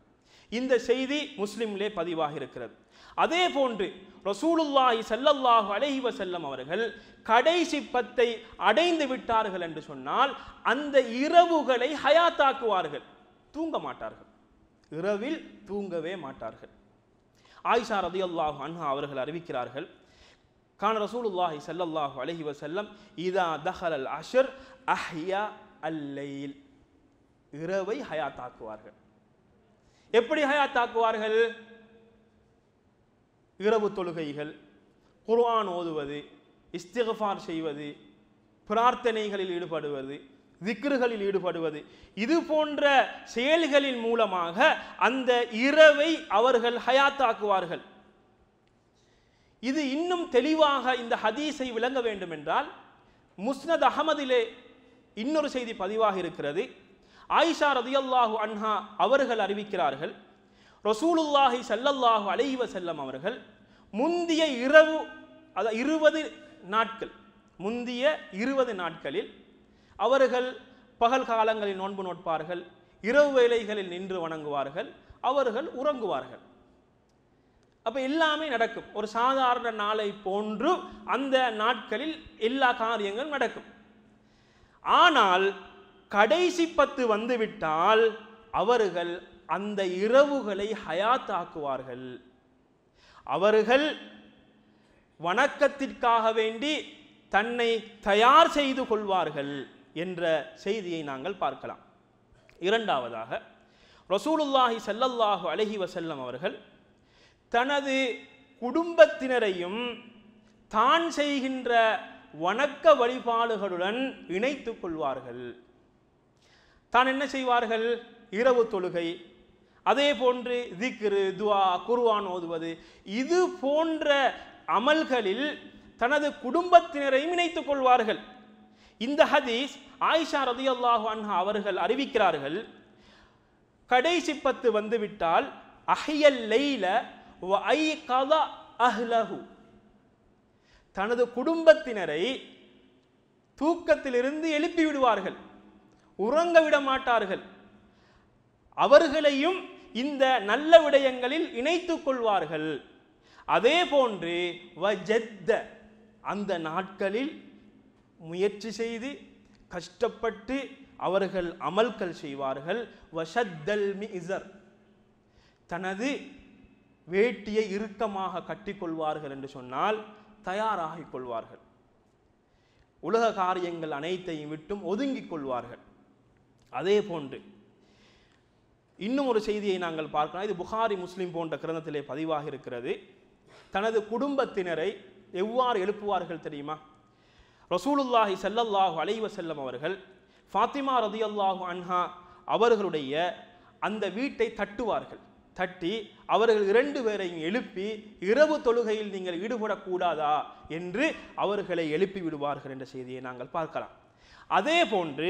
இந்த செய்தி முஸ்லிம்லே பதிவாக இருக்கிறது அதே போன்று ரசூலுல்லாஹி செல்லல்லாஹு அலஹி செல்லம் அவர்கள் கடைசி பத்தை அடைந்து விட்டார்கள் என்று சொன்னால் அந்த இரவுகளை ஹயாத்தாக்குவார்கள் தூங்க மாட்டார்கள் இரவில் தூங்கவே மாட்டார்கள் ஆயிஷா ரதியல்லாஹு அன்ஹா அவர்கள் அறிவிக்கிறார்கள் கான ரசூலுல்லாஹி சல்லல்லாஹு அலஹி வசல்லம் இதா தஹல் அல் அஷர் அஹ்யா அல்லைல் இரவை ஹயாத்தாக்குவார்கள் எப்படி ஹயாத்தாக்குவார்கள் இரவு தொழுகைகள் குர்ஆன் ஓதுவது இஸ்திகஃபார் செய்வது பிரார்த்தனைகளில் ஈடுபடுவது திக்ருகளில் ஈடுபடுவது இது போன்ற செயல்களின் மூலமாக அந்த இரவை அவர்கள் ஹயாத்தாக்குவார்கள் இது இன்னும் தெளிவாக இந்த ஹதீஸை விளங்க வேண்டும் என்றால் முஸ்னத் அகமதிலே இன்னொரு செய்தி பதிவாக இருக்கிறது ஆயிஷா ரதியல்லாஹு அன்ஹா அவர்கள் அறிவிக்கிறார்கள் ரசூலுல்லாஹி சல்லல்லாஹு அலைஹி வசல்லம் அவர்கள் முந்திய இரவு அத இருபது நாட்கள் முந்திய இருபது நாட்களில் அவர்கள் பகல் காலங்களில் நோன்பு நோட்பார்கள் இரவு வேலைகளில் நின்று வணங்குவார்கள் அவர்கள் உறங்குவார்கள் அப்போ எல்லாமே நடக்கும் ஒரு சாதாரண நாளை போன்று அந்த நாட்களில் எல்லா காரியங்களும் நடக்கும் ஆனால் கடைசி பத்து வந்துவிட்டால் அவர்கள் அந்த இரவுகளை ஹயாத்தாக்குவார்கள் அவர்கள் வணக்கத்திற்காக வேண்டி தன்னை தயார் செய்து கொள்வார்கள் என்ற செய்தியை நாங்கள் பார்க்கலாம் இரண்டாவதாக ரசூலுல்லாஹி சல்லல்லாஹு அலஹி வசல்லம் அவர்கள் தனது குடும்பத்தினரையும் தான் செய்கின்ற வணக்க வழிபாடுகளுடன் இணைத்து கொள்வார்கள் தான் என்ன செய்வார்கள் இரவு தொழுகை அதே போன்று திக்ரு துவா குருவான் ஓதுவது இது போன்ற அமல்களில் தனது குடும்பத்தினரையும் இணைத்துக் கொள்வார்கள் இந்த ஹதீஸ் ஆயிஷா ரதி அல்லாஹு அன்ஹா அவர்கள் அறிவிக்கிறார்கள் கடைசி பத்து வந்துவிட்டால் அஹியல் லெய்ல தனது குடும்பத்தினரை தூக்கத்திலிருந்து எழுப்பி விடுவார்கள் உறங்க விட மாட்டார்கள் அவர்களையும் இந்த நல்ல விடயங்களில் இணைத்துக் கொள்வார்கள் அதே போன்று வஜத்த அந்த நாட்களில் முயற்சி செய்து கஷ்டப்பட்டு அவர்கள் அமல்கள் செய்வார்கள் வஷத்தல் மிசர் தனது வேட்டியை இறுக்கமாக கட்டிக்கொள்வார்கள் என்று சொன்னால் தயாராகிக் கொள்வார்கள் உலக காரியங்கள் அனைத்தையும் விட்டும் ஒதுங்கிக் கொள்வார்கள் அதே போன்று இன்னும் ஒரு செய்தியை நாங்கள் பார்க்கலாம் இது புகாரி முஸ்லீம் போன்ற கிரந்தத்திலே பதிவாக இருக்கிறது தனது குடும்பத்தினரை எவ்வாறு எழுப்புவார்கள் தெரியுமா ரசூலுல்லாஹி செல்லல்லாஹு அலைவ செல்லம் அவர்கள் ஃபாத்திமா ரதியல்லாஹு அன்ஹா அவர்களுடைய அந்த வீட்டை தட்டுவார்கள் தட்டி அவர்கள் இரண்டு பேரையும் எழுப்பி இரவு தொழுகையில் நீங்கள் ஈடுபடக்கூடாதா என்று அவர்களை எழுப்பி விடுவார்கள் என்ற செய்தியை நாங்கள் பார்க்கலாம் அதே போன்று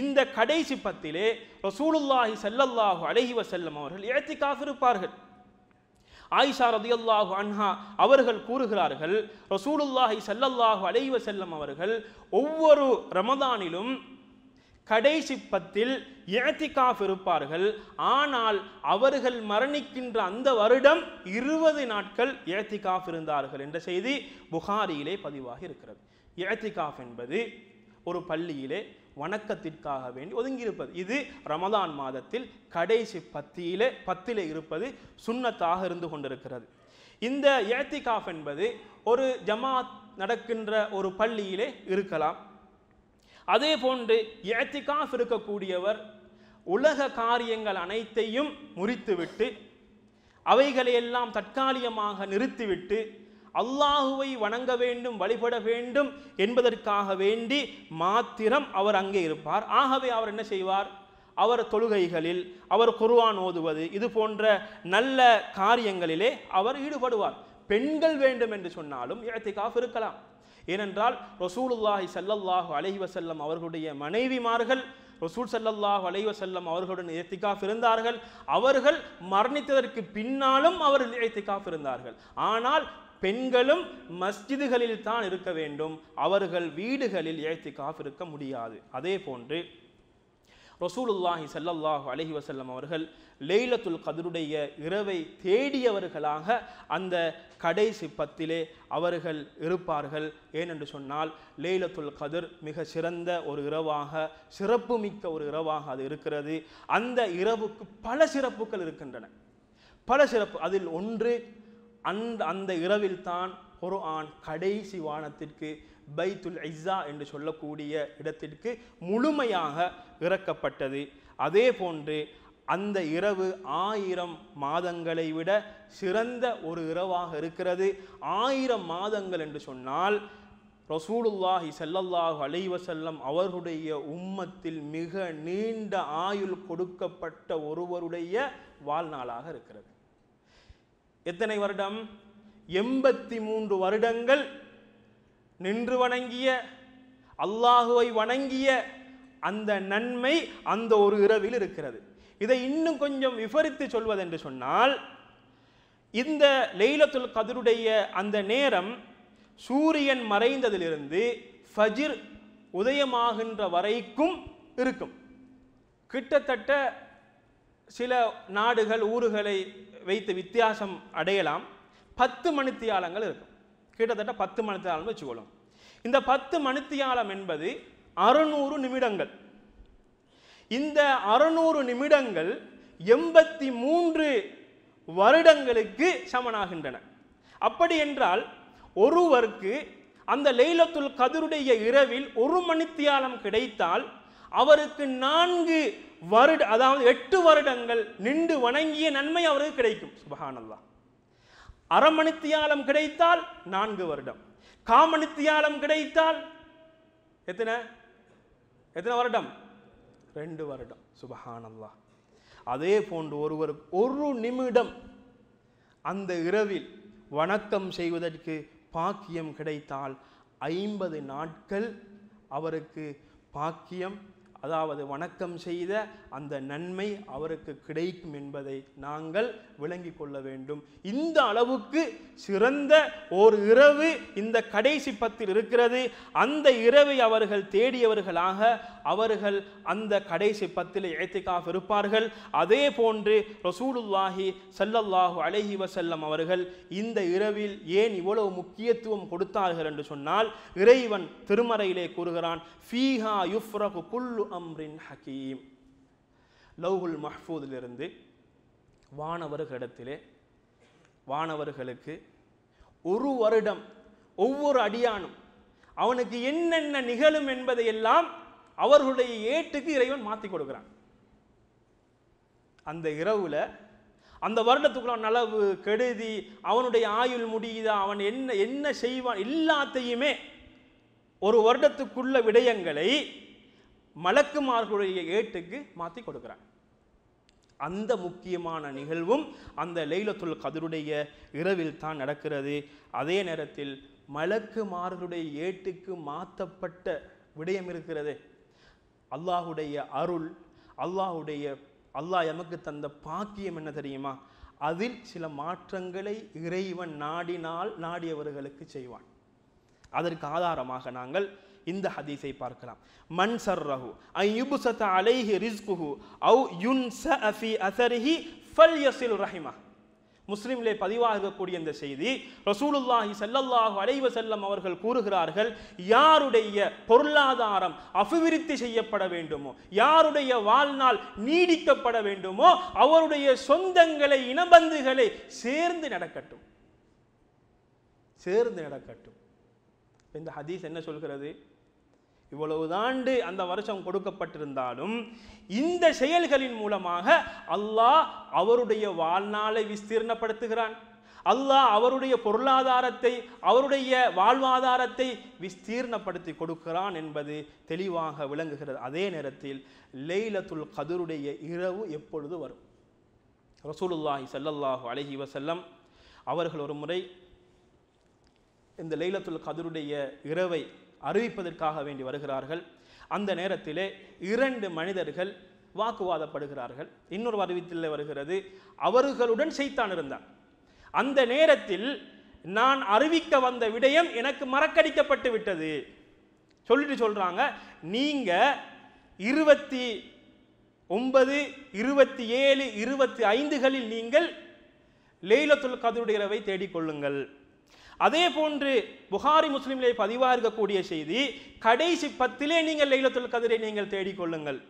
இந்த கடைசி பத்திலே ரசூலுல்லாஹி செல்லல்லாஹு அழகி வசல்லம் அவர்கள் ஏற்றி காத்திருப்பார்கள் ஆயிஷா ரதியல்லாஹு அன்ஹா அவர்கள் கூறுகிறார்கள் ரசூலுல்லாஹி செல்லல்லாஹு அழகி செல்லும் அவர்கள் ஒவ்வொரு ரமதானிலும் கடைசி பத்தில் ஏத்திகாஃப் இருப்பார்கள் ஆனால் அவர்கள் மரணிக்கின்ற அந்த வருடம் இருபது நாட்கள் ஏத்திகாஃப் இருந்தார்கள் என்ற செய்தி புகாரியிலே பதிவாகி இருக்கிறது ஏத்திகாஃப் என்பது ஒரு பள்ளியிலே வணக்கத்திற்காக வேண்டி ஒதுங்கியிருப்பது இது ரமதான் மாதத்தில் கடைசி பத்தியிலே பத்திலே இருப்பது சுண்ணத்தாக இருந்து கொண்டிருக்கிறது இந்த ஏத்திகாஃப் என்பது ஒரு ஜமாத் நடக்கின்ற ஒரு பள்ளியிலே இருக்கலாம் அதே போன்று ஏத்திகாஃப் இருக்கக்கூடியவர் உலக காரியங்கள் அனைத்தையும் முறித்துவிட்டு அவைகளையெல்லாம் தற்காலிகமாக நிறுத்திவிட்டு அல்லாஹுவை வணங்க வேண்டும் வழிபட வேண்டும் என்பதற்காக வேண்டி மாத்திரம் அவர் அங்கே இருப்பார் ஆகவே அவர் என்ன செய்வார் அவர் தொழுகைகளில் அவர் குருவான் ஓதுவது இது போன்ற நல்ல காரியங்களிலே அவர் ஈடுபடுவார் பெண்கள் வேண்டும் என்று சொன்னாலும் இடத்திக்காஃப் இருக்கலாம் ஏனென்றால் ரசூலுல்லாஹி சல்லல்லாஹு அலஹி வசல்லம் அவர்களுடைய மனைவிமார்கள் ரசூல் சல்லல்லாஹு அலஹி வசல்லம் அவர்களுடன் இயத்திகாஃப் இருந்தார்கள் அவர்கள் மரணித்ததற்கு பின்னாலும் அவர்கள் இயத்திகாஃப் இருந்தார்கள் ஆனால் பெண்களும் மஸ்ஜிதுகளில் தான் இருக்க வேண்டும் அவர்கள் வீடுகளில் ஏத்திக்காஃப் இருக்க முடியாது அதே போன்று ரசூலுல்லாஹி சல்லல்லாஹு அலஹி வசல்லம் அவர்கள் லெய்லத்துல் கதருடைய இரவை தேடியவர்களாக அந்த கடைசி பத்திலே அவர்கள் இருப்பார்கள் ஏனென்று சொன்னால் லெய்லத்துல் கதிர் மிக சிறந்த ஒரு இரவாக சிறப்புமிக்க ஒரு இரவாக அது இருக்கிறது அந்த இரவுக்கு பல சிறப்புகள் இருக்கின்றன பல சிறப்பு அதில் ஒன்று அந்த அந்த இரவில்தான் ஒரு ஆண் கடைசி வானத்திற்கு பைத்துல் ஐஸா என்று சொல்லக்கூடிய இடத்திற்கு முழுமையாக இறக்கப்பட்டது அதே போன்று அந்த இரவு ஆயிரம் மாதங்களை விட சிறந்த ஒரு இரவாக இருக்கிறது ஆயிரம் மாதங்கள் என்று சொன்னால் ரசூலுல்லாஹி செல்லல்லாஹு அலைவசல்லம் அவர்களுடைய உம்மத்தில் மிக நீண்ட ஆயுள் கொடுக்கப்பட்ட ஒருவருடைய வாழ்நாளாக இருக்கிறது எத்தனை வருடம் எண்பத்தி மூன்று வருடங்கள் நின்று வணங்கிய அல்லாஹுவை வணங்கிய அந்த நன்மை அந்த ஒரு இரவில் இருக்கிறது இதை இன்னும் கொஞ்சம் விபரித்து சொல்வதென்று சொன்னால் இந்த லெய்லத்துல் கதிருடைய அந்த நேரம் சூரியன் மறைந்ததிலிருந்து ஃபஜிர் உதயமாகின்ற வரைக்கும் இருக்கும் கிட்டத்தட்ட சில நாடுகள் ஊர்களை வைத்து வித்தியாசம் அடையலாம் பத்து மணித்தியாலங்கள் இருக்கும் கிட்டத்தட்ட பத்து மணித்தியாலம் வச்சுக்கொள்ளும் இந்த பத்து மணித்தியாலம் என்பது அறுநூறு நிமிடங்கள் இந்த அறுநூறு நிமிடங்கள் எண்பத்தி மூன்று வருடங்களுக்கு சமனாகின்றன அப்படி என்றால் ஒருவருக்கு அந்த லைலத்துல் கதிருடைய இரவில் ஒரு மணித்தியாலம் கிடைத்தால் அவருக்கு நான்கு வருட அதாவது எட்டு வருடங்கள் நின்று வணங்கிய நன்மை அவருக்கு கிடைக்கும் சுபகானல்லா அரை மணித்தியாலம் கிடைத்தால் நான்கு வருடம் காமனித்தியாலம் கிடைத்தால் எத்தனை எத்தனை வருடம் ரெண்டு வருடம் சுபஹானல்லா அதே போன்று ஒருவர் ஒரு நிமிடம் அந்த இரவில் வணக்கம் செய்வதற்கு பாக்கியம் கிடைத்தால் ஐம்பது நாட்கள் அவருக்கு பாக்கியம் அதாவது வணக்கம் செய்த அந்த நன்மை அவருக்கு கிடைக்கும் என்பதை நாங்கள் விளங்கி கொள்ள வேண்டும் இந்த அளவுக்கு சிறந்த ஓர் இரவு இந்த கடைசி பத்தில் இருக்கிறது அந்த இரவை அவர்கள் தேடியவர்களாக அவர்கள் அந்த கடைசி பத்தில் ஏத்திக்காக இருப்பார்கள் அதே போன்று ரசூலுல்லாஹி சல்லல்லாஹு அழகி வசல்லம் அவர்கள் இந்த இரவில் ஏன் இவ்வளவு முக்கியத்துவம் கொடுத்தார்கள் என்று சொன்னால் இறைவன் திருமறையிலே கூறுகிறான் ஃபீஹா யுஃப்ரகு குல்லு அம்ரின் ஹக்கீம் லவ்ஹுல் மஹ்பூதிலிருந்து வானவர்களிடத்திலே வானவர்களுக்கு ஒரு வருடம் ஒவ்வொரு அடியானும் அவனுக்கு என்னென்ன நிகழும் என்பதை எல்லாம் அவர்களுடைய ஏட்டுக்கு இறைவன் மாற்றி கொடுக்குறான் அந்த இரவில் அந்த வருடத்துக்குள்ள நலவு கெடுதி அவனுடைய ஆயுள் முடியுதா அவன் என்ன என்ன செய்வான் எல்லாத்தையுமே ஒரு வருடத்துக்குள்ள விடயங்களை மலக்குமார்களுடைய ஏட்டுக்கு மாற்றி கொடுக்குறாங்க அந்த முக்கியமான நிகழ்வும் அந்த லைலத்துல் கதருடைய இரவில் தான் நடக்கிறது அதே நேரத்தில் மலக்குமார்களுடைய ஏட்டுக்கு மாற்றப்பட்ட விடயம் இருக்கிறது அல்லாஹுடைய அருள் அல்லாஹுடைய அல்லாஹ் எமக்கு தந்த பாக்கியம் என்ன தெரியுமா அதில் சில மாற்றங்களை இறைவன் நாடினால் நாடியவர்களுக்கு செய்வான் அதற்கு ஆதாரமாக நாங்கள் இந்த ஹதீஸை பார்க்கலாம் மன் சர்ரஹு ஐயுபு சத அலைஹி ரிஸ்குஹு அவு யுன் ச அஃபி அசரிஹி ஃபல் யசில் ரஹிமா பதிவாக பதிவாகக்கூடிய இந்த செய்தி ரசூலுல்லாஹி செல்லல்லாஹு அலைவ செல்லம் அவர்கள் கூறுகிறார்கள் யாருடைய பொருளாதாரம் அபிவிருத்தி செய்யப்பட வேண்டுமோ யாருடைய வாழ்நாள் நீடிக்கப்பட வேண்டுமோ அவருடைய சொந்தங்களை இனபந்துகளை சேர்ந்து நடக்கட்டும் சேர்ந்து நடக்கட்டும் இந்த ஹதீஸ் என்ன சொல்கிறது இவ்வளவு தாண்டு அந்த வருஷம் கொடுக்கப்பட்டிருந்தாலும் இந்த செயல்களின் மூலமாக அல்லாஹ் அவருடைய வாழ்நாளை விஸ்தீர்ணப்படுத்துகிறான் அல்லாஹ் அவருடைய பொருளாதாரத்தை அவருடைய வாழ்வாதாரத்தை விஸ்தீர்ணப்படுத்தி கொடுக்கிறான் என்பது தெளிவாக விளங்குகிறது அதே நேரத்தில் லெய்லத்துல் கதருடைய இரவு எப்பொழுது வரும் ரசூலுல்லாஹி சல்லல்லாஹு அலஹி வசல்லம் அவர்கள் ஒரு முறை இந்த லெய்லத்துல் கதருடைய இரவை அறிவிப்பதற்காக வேண்டி வருகிறார்கள் அந்த நேரத்திலே இரண்டு மனிதர்கள் வாக்குவாதப்படுகிறார்கள் இன்னொரு அறிவித்தில் வருகிறது அவர்களுடன் செய்தான் இருந்தார் அந்த நேரத்தில் நான் அறிவிக்க வந்த விடயம் எனக்கு மறக்கடிக்கப்பட்டு விட்டது சொல்லிட்டு சொல்கிறாங்க நீங்கள் இருபத்தி ஒன்பது இருபத்தி ஏழு இருபத்தி ஐந்துகளில் நீங்கள் லெய்லத்துல் கதிருடைய தேடிக்கொள்ளுங்கள் அதே போன்று புகாரி முஸ்லீம்லே பதிவாக இருக்கக்கூடிய செய்தி கடைசி பத்திலே நீங்கள் லைலத்துல் கதிரை நீங்கள் தேடிக்கொள்ளுங்கள்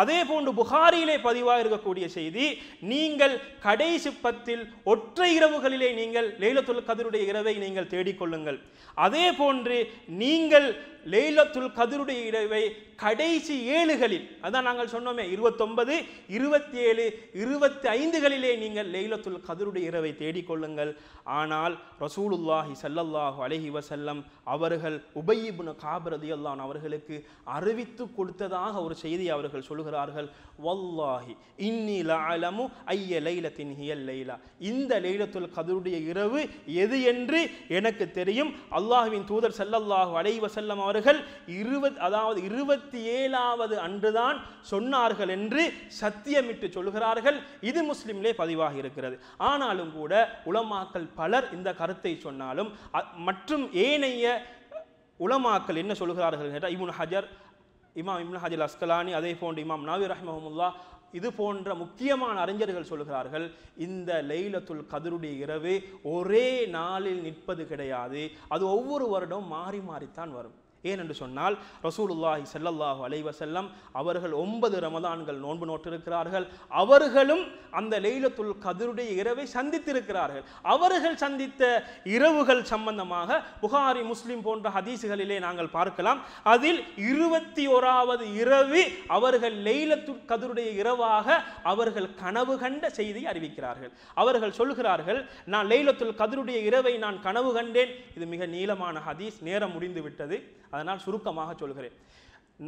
அதே போன்று புகாரியிலே பதிவாக இருக்கக்கூடிய செய்தி நீங்கள் கடைசி பத்தில் ஒற்றை இரவுகளிலே நீங்கள் லைலத்துல் கதிருடைய இரவை நீங்கள் தேடிக்கொள்ளுங்கள் அதே போன்று நீங்கள் லெய்லத்துல் கதிருடைய இரவை கடைசி ஏழுகளில் அதான் நாங்கள் சொன்னோமே இருபத்தொன்பது இருபத்தி ஏழு இருபத்தி ஐந்துகளிலே நீங்கள் லெய்லத்துல் கதிருடைய இரவை தேடிக்கொள்ளுங்கள் ஆனால் ரசூலுல்லாஹி சல்லல்லாஹு அலஹி வசல்லம் அவர்கள் உபயிபுன காபரதி அல்லான் அவர்களுக்கு அறிவித்து கொடுத்ததாக ஒரு செய்தி அவர்கள் சொல்கிறார்கள் வல்லாஹி இன்னி லாலமு ஐய லைலத்தின் ஹியல் லைலா இந்த லைலத்துல் கதிருடைய இரவு எது என்று எனக்கு தெரியும் அல்லாஹுவின் தூதர் சல்லல்லாஹு அலைவசல்லம் அவர் அவர்கள் இருபத் அதாவது இருபத்தி ஏழாவது அன்றுதான் சொன்னார்கள் என்று சத்தியமிட்டு சொல்கிறார்கள் இது முஸ்லிம்லே பதிவாக இருக்கிறது ஆனாலும் கூட உலமாக்கல் பலர் இந்த கருத்தை சொன்னாலும் மற்றும் ஏனைய உலமாக்கல் என்ன சொல்கிறார்கள் கேட்டால் இமுன் ஹஜர் இமாம் இம்னு ஹஜர் அஸ்கலானி அதே போன்ற இமாம் நாவி ரஹ்மஹமுல்லா இது போன்ற முக்கியமான அறிஞர்கள் சொல்கிறார்கள் இந்த லைலத்துல் கதருடைய இரவு ஒரே நாளில் நிற்பது கிடையாது அது ஒவ்வொரு வருடம் மாறி மாறித்தான் வரும் ஏன் என்று சொன்னால் ரசூலுல்லாஹி சல்லல்லாஹு அலைவசல்லம் அவர்கள் ஒன்பது ரமதான்கள் நோன்பு நோட்டிருக்கிறார்கள் அவர்களும் அந்த லெயிலத்துல் கதிருடைய இரவை சந்தித்திருக்கிறார்கள் அவர்கள் சந்தித்த இரவுகள் சம்பந்தமாக புகாரி முஸ்லிம் போன்ற ஹதீசுகளிலே நாங்கள் பார்க்கலாம் அதில் இருபத்தி ஓராவது இரவு அவர்கள் லைலத்துல் கதிருடைய இரவாக அவர்கள் கனவு கண்ட செய்தி அறிவிக்கிறார்கள் அவர்கள் சொல்கிறார்கள் நான் லைலத்துல் கதிருடைய இரவை நான் கனவு கண்டேன் இது மிக நீளமான ஹதீஸ் நேரம் முடிந்து விட்டது அதனால் சுருக்கமாக சொல்கிறேன்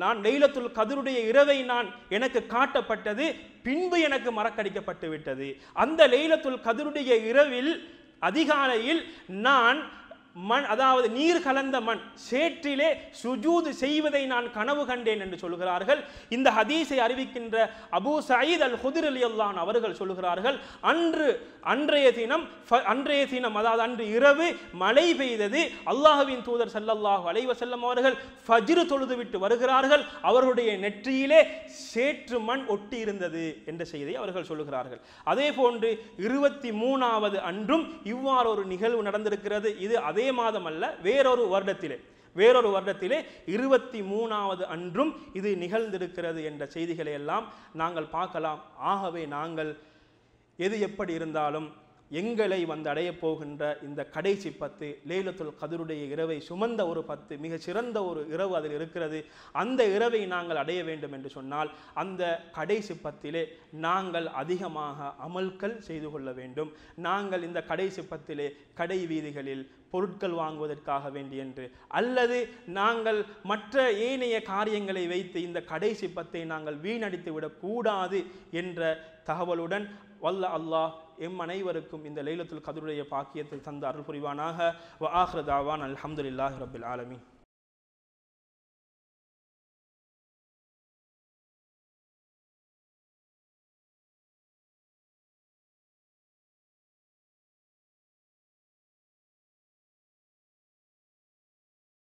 நான் நெய்லத்துல் கதிருடைய இரவை நான் எனக்கு காட்டப்பட்டது பின்பு எனக்கு மறக்கடிக்கப்பட்டு விட்டது அந்த லெய்லத்துல் கதிருடைய இரவில் அதிகாலையில் நான் மண் அதாவது நீர் கலந்த மண் சேற்றிலே சுஜூது செய்வதை நான் கனவு கண்டேன் என்று சொல்கிறார்கள் இந்த ஹதீஸை அறிவிக்கின்ற அபு சயீத் அல் ஹுதிர் அலி அல்லான் அவர்கள் சொல்கிறார்கள் அன்று அன்றைய தினம் அன்றைய தினம் அதாவது அன்று இரவு மழை பெய்தது அல்லாஹுவின் தூதர் சல்லல்லாஹு அலைவ செல்லம் அவர்கள் ஃபஜ்ரு தொழுது விட்டு வருகிறார்கள் அவர்களுடைய நெற்றியிலே சேற்று மண் ஒட்டி இருந்தது என்ற செய்தியை அவர்கள் சொல்லுகிறார்கள் அதே போன்று இருபத்தி மூணாவது அன்றும் இவ்வாறு ஒரு நிகழ்வு நடந்திருக்கிறது இது அதே அதே மாதம் அல்ல வேறொரு வருடத்திலே வேறொரு வருடத்திலே இருபத்தி மூணாவது அன்றும் இது நிகழ்ந்திருக்கிறது என்ற செய்திகளை எல்லாம் நாங்கள் பார்க்கலாம் ஆகவே நாங்கள் எது எப்படி இருந்தாலும் எங்களை வந்தடைய போகின்ற இந்த கடைசி பத்து லேலத்துல் கதிருடைய இரவை சுமந்த ஒரு பத்து மிக சிறந்த ஒரு இரவு அதில் இருக்கிறது அந்த இரவை நாங்கள் அடைய வேண்டும் என்று சொன்னால் அந்த கடைசி பத்திலே நாங்கள் அதிகமாக அமல்கள் செய்து கொள்ள வேண்டும் நாங்கள் இந்த கடைசி பத்திலே கடை வீதிகளில் பொருட்கள் வாங்குவதற்காக வேண்டி என்று அல்லது நாங்கள் மற்ற ஏனைய காரியங்களை வைத்து இந்த கடைசி பத்தை நாங்கள் வீணடித்து விடக்கூடாது என்ற தகவலுடன் வல்ல அல்லாஹ் எம் அனைவருக்கும் இந்த லைலத்துல் கதருடைய பாக்கியத்தை தந்த அருள் புரிவானாக வ ஆஹ்ரதாவான் அலமதுல்லாஹ் ரபில் ஆலமின்